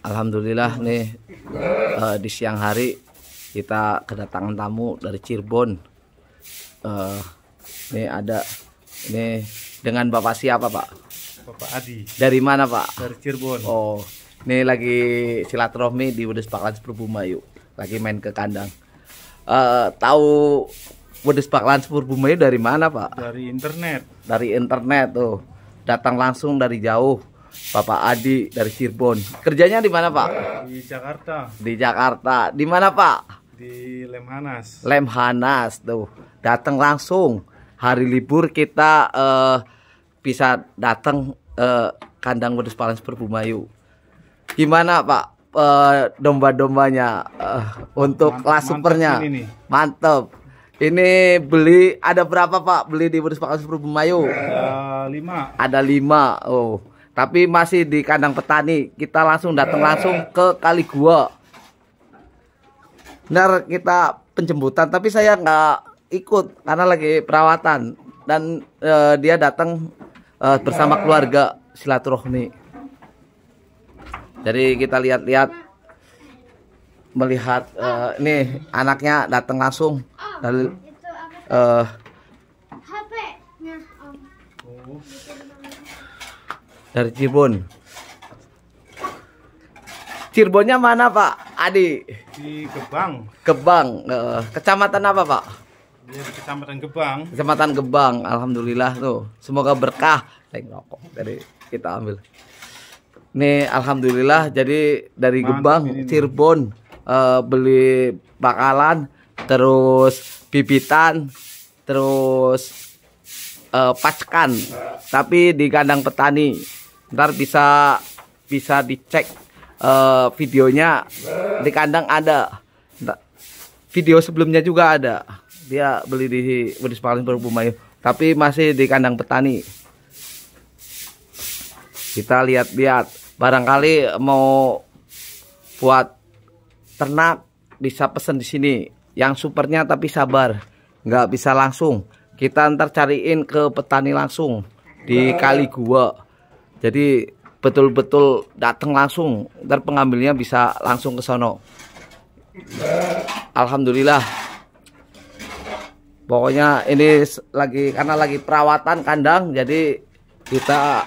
Alhamdulillah nih uh, di siang hari kita kedatangan tamu dari Cirebon. Uh, nih ada nih dengan Bapak siapa Pak? Bapak Adi. Dari mana Pak? Dari Cirebon. Oh, nih lagi silaturahmi di Wedes Paklan yuk. Lagi main ke kandang. Uh, tahu Wedes Paklan Seperbumayu dari mana Pak? Dari internet. Dari internet tuh. Datang langsung dari jauh Bapak Adi dari Cirebon. Kerjanya di mana, Pak? Di Jakarta. Di Jakarta. Di mana, Pak? Di Lemhanas. Lemhanas, tuh. Datang langsung. Hari libur kita uh, bisa datang uh, kandang wedus Palans Perbumayu. Gimana, Pak? Uh, domba-dombanya uh, untuk mantap, kelas supernya mantep mantap ini beli ada berapa pak beli di Wedus Palans Perbumayu Ada lima ada lima oh tapi masih di kandang petani. Kita langsung datang langsung ke kali gua. Benar kita penjemputan, tapi saya nggak ikut karena lagi perawatan dan uh, dia datang uh, bersama keluarga silaturahmi. Jadi kita lihat-lihat melihat uh, eh, nih anaknya datang langsung oh, dari uh, hp dari Cirebon. Cirebonnya mana Pak Adi? Di Gebang. Gebang. Kecamatan apa Pak? Iya, di Kecamatan Gebang. Kecamatan Gebang. Alhamdulillah tuh. Semoga berkah. Lain rokok dari kita ambil. Nih Alhamdulillah jadi dari Mantap Gebang ini Cirebon uh, beli bakalan, terus bibitan, terus uh, Tapi di kandang petani ntar bisa bisa dicek uh, videonya di kandang ada video sebelumnya juga ada dia beli di Wedis Paling Berbumayu tapi masih di kandang petani kita lihat-lihat barangkali mau buat ternak bisa pesen di sini yang supernya tapi sabar nggak bisa langsung kita ntar cariin ke petani langsung di kali gua jadi betul-betul datang langsung ntar pengambilnya bisa langsung ke sono Alhamdulillah pokoknya ini lagi karena lagi perawatan kandang jadi kita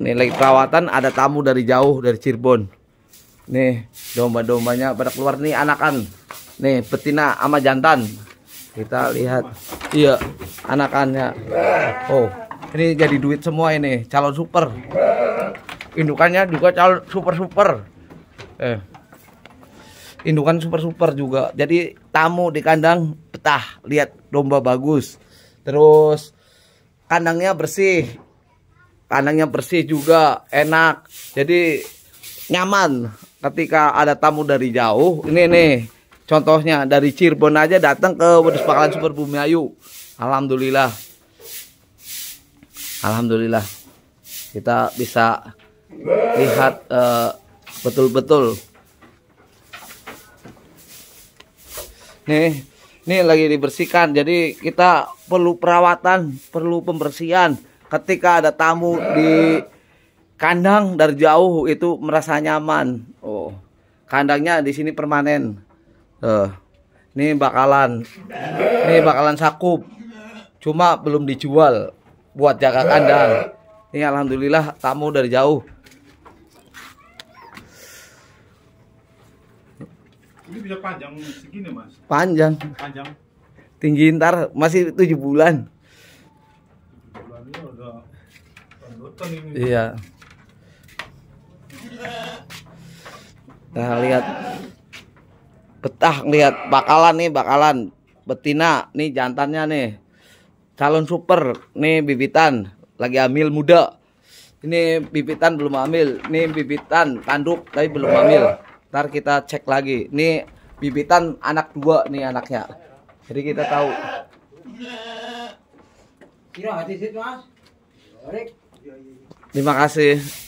nih lagi perawatan ada tamu dari jauh dari Cirebon nih domba-dombanya pada keluar nih anakan nih betina sama jantan kita lihat iya anakannya oh ini jadi duit semua ini calon super indukannya juga calon super super eh indukan super super juga jadi tamu di kandang petah lihat domba bagus terus kandangnya bersih kandangnya bersih juga enak jadi nyaman ketika ada tamu dari jauh ini nih contohnya dari Cirebon aja datang ke Wedus Pakalan Super Bumi Ayu alhamdulillah Alhamdulillah kita bisa lihat eh, betul-betul. Uh, nih, ini lagi dibersihkan. Jadi kita perlu perawatan, perlu pembersihan. Ketika ada tamu di kandang dari jauh itu merasa nyaman. Oh, kandangnya di sini permanen. Uh, ini bakalan, ini bakalan sakup. Cuma belum dijual buat jaga kandang. Ini alhamdulillah tamu dari jauh. Ini bisa panjang segini, Mas. Panjang. Panjang. Tinggi ntar masih 7 bulan. Iya. Nah, lihat betah lihat bakalan nih bakalan betina nih jantannya nih calon super nih bibitan lagi hamil muda ini bibitan belum hamil nih bibitan tanduk tapi belum hamil eh. ntar kita cek lagi ini bibitan anak dua nih anaknya jadi kita tahu terima kasih